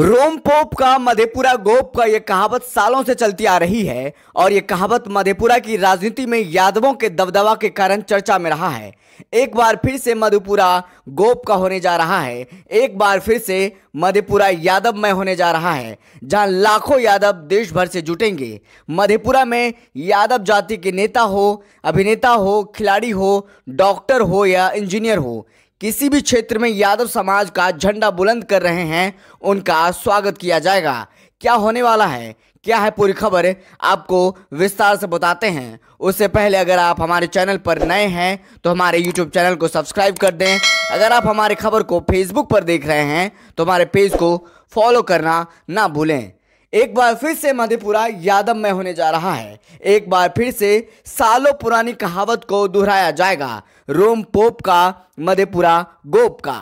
रोम pope का मधेपुरा गोप का ये कहावत सालों से चलती आ रही है और ये कहावत मधेपुरा की राजनीति में यादवों के दबदबा के कारण चर्चा में रहा है एक बार फिर से मधेपुरा गोप का होने जा रहा है एक बार फिर से मधेपुरा यादव में होने जा रहा है जहां लाखों यादव देश भर से जुटेंगे मधेपुरा में यादव जाति के नेता हो अभिनेता हो खिलाड़ी हो डॉक्टर हो या इंजीनियर हो किसी भी क्षेत्र में यादव समाज का झंडा बुलंद कर रहे हैं उनका स्वागत किया जाएगा क्या होने वाला है क्या है पूरी खबर आपको विस्तार से बताते हैं उससे पहले अगर आप हमारे चैनल पर नए हैं तो हमारे यूट्यूब चैनल को सब्सक्राइब कर दें अगर आप हमारी खबर को फेसबुक पर देख रहे हैं तो हमारे पेज को फॉलो करना ना भूलें एक बार फिर से मधेपुरा यादव में होने जा रहा है एक बार फिर से सालों पुरानी कहावत को दोहराया जाएगा रोम पोप का मधेपुरा गोप का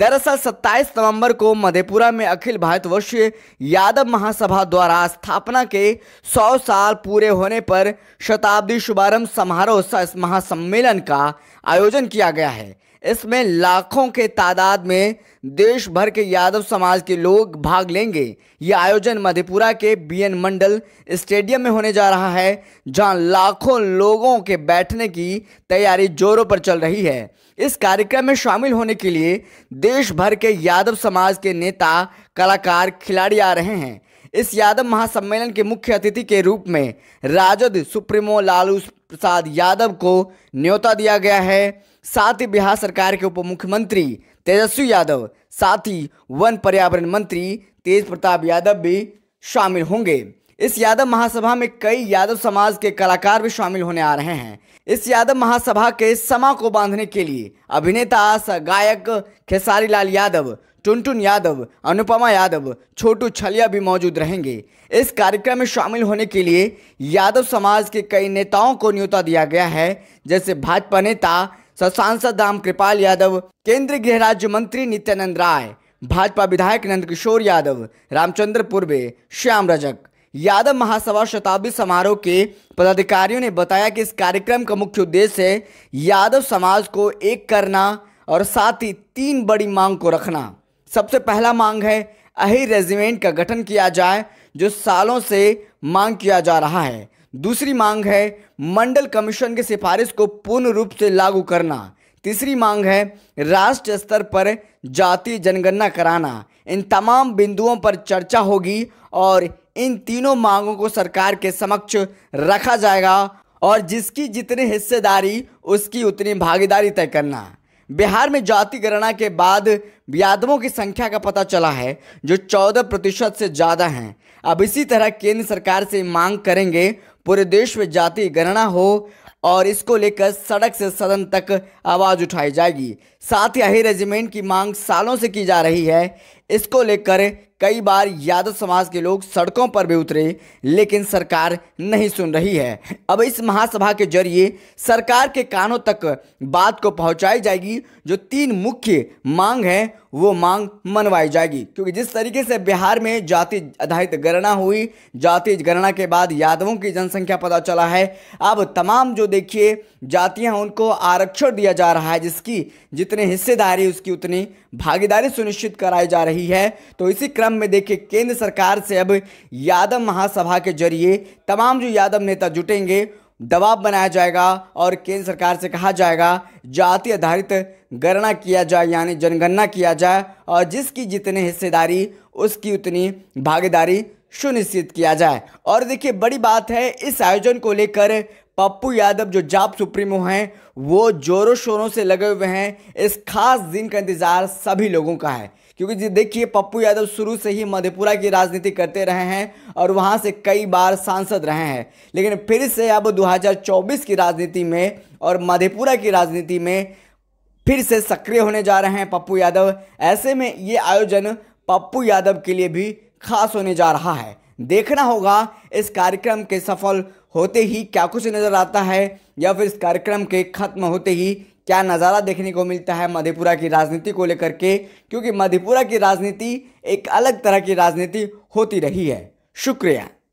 दरअसल 27 नवंबर को मधेपुरा में अखिल भारतवर्षीय यादव महासभा द्वारा स्थापना के 100 साल पूरे होने पर शताब्दी शुभारंभ समारोह महासम्मेलन का आयोजन किया गया है इसमें लाखों के तादाद में देश भर के यादव समाज के लोग भाग लेंगे ये आयोजन मधेपुरा के बीएन मंडल स्टेडियम में होने जा रहा है जहां लाखों लोगों के बैठने की तैयारी जोरों पर चल रही है इस कार्यक्रम में शामिल होने के लिए देश भर के यादव समाज के नेता कलाकार खिलाड़ी आ रहे हैं इस यादव महासम्मेलन के मुख्य अतिथि के रूप में राजद सुप्रीमो लालू प्रसाद यादव को न्योता दिया गया है साथ ही बिहार सरकार के उप मुख्यमंत्री तेजस्वी यादव साथ ही वन पर्यावरण मंत्री तेज प्रताप यादव भी शामिल होंगे इस यादव महासभा में कई यादव समाज के कलाकार भी शामिल होने आ रहे हैं इस यादव महासभा के समा को बांधने के लिए अभिनेता गायक खेसारी लाल यादव टुनटुन यादव अनुपमा यादव छोटू छलिया भी मौजूद रहेंगे इस कार्यक्रम में शामिल होने के लिए यादव समाज के कई नेताओं को न्योता दिया गया है जैसे भाजपा नेता सांसद राम कृपाल यादव केंद्रीय गृह राज्य मंत्री नित्यानंद राय भाजपा विधायक नंद किशोर यादव रामचंद्र पूर्वे श्याम रजक यादव महासभा शताब्दी समारोह के पदाधिकारियों ने बताया कि इस कार्यक्रम का मुख्य उद्देश्य है यादव समाज को एक करना और साथ ही तीन बड़ी मांग को रखना सबसे पहला मांग है अहि रेजिमेंट का गठन किया जाए जो सालों से मांग किया जा रहा है दूसरी मांग है मंडल कमीशन की सिफारिश को पूर्ण रूप से लागू करना तीसरी मांग है राष्ट्र स्तर पर जाति जनगणना कराना इन तमाम बिंदुओं पर चर्चा होगी और इन तीनों मांगों को सरकार के समक्ष रखा जाएगा और जिसकी जितनी हिस्सेदारी उसकी उतनी भागीदारी तय करना बिहार में जाति गणना के बाद यादवों की संख्या का पता चला है जो चौदह प्रतिशत से ज़्यादा हैं अब इसी तरह केंद्र सरकार से मांग करेंगे पूरे देश में जाति गणना हो और इसको लेकर सड़क से सदन तक आवाज़ उठाई जाएगी साथ ही यही रेजिमेंट की मांग सालों से की जा रही है इसको लेकर कई बार यादव समाज के लोग सड़कों पर भी उतरे लेकिन सरकार नहीं सुन रही है अब इस महासभा के जरिए सरकार के कानों तक बात को पहुंचाई जाएगी जो तीन मुख्य मांग है वो मांग मनवाई जाएगी क्योंकि जिस तरीके से बिहार में जाति आधारित गणना हुई जाति गणना के बाद यादवों की जनसंख्या पता चला है अब तमाम जो देखिए जातियां उनको आरक्षण दिया जा रहा है जिसकी जितने हिस्सेदारी उसकी उतनी भागीदारी सुनिश्चित कराई जा रही है तो इसी क्रम क्रम में देखिए केंद्र सरकार से अब यादव महासभा के जरिए तमाम जो यादव नेता जुटेंगे दबाव बनाया जाएगा और केंद्र सरकार से कहा जाएगा जाति आधारित गणना किया जाए यानी जनगणना किया जाए और जिसकी जितने हिस्सेदारी उसकी उतनी भागीदारी सुनिश्चित किया जाए और देखिए बड़ी बात है इस आयोजन को लेकर पप्पू यादव जो जाप सुप्रीमो हैं वो जोरों शोरों से लगे हुए हैं इस खास दिन का इंतज़ार सभी लोगों का है क्योंकि देखिए पप्पू यादव शुरू से ही मधेपुरा की राजनीति करते रहे हैं और वहाँ से कई बार सांसद रहे हैं लेकिन फिर से अब 2024 की राजनीति में और मधेपुरा की राजनीति में फिर से सक्रिय होने जा रहे हैं पप्पू यादव ऐसे में ये आयोजन पप्पू यादव के लिए भी खास होने जा रहा है देखना होगा इस कार्यक्रम के सफल होते ही क्या कुछ नज़र आता है या फिर इस कार्यक्रम के खत्म होते ही क्या नज़ारा देखने को मिलता है मधेपुरा की राजनीति को लेकर के क्योंकि मधेपुरा की राजनीति एक अलग तरह की राजनीति होती रही है शुक्रिया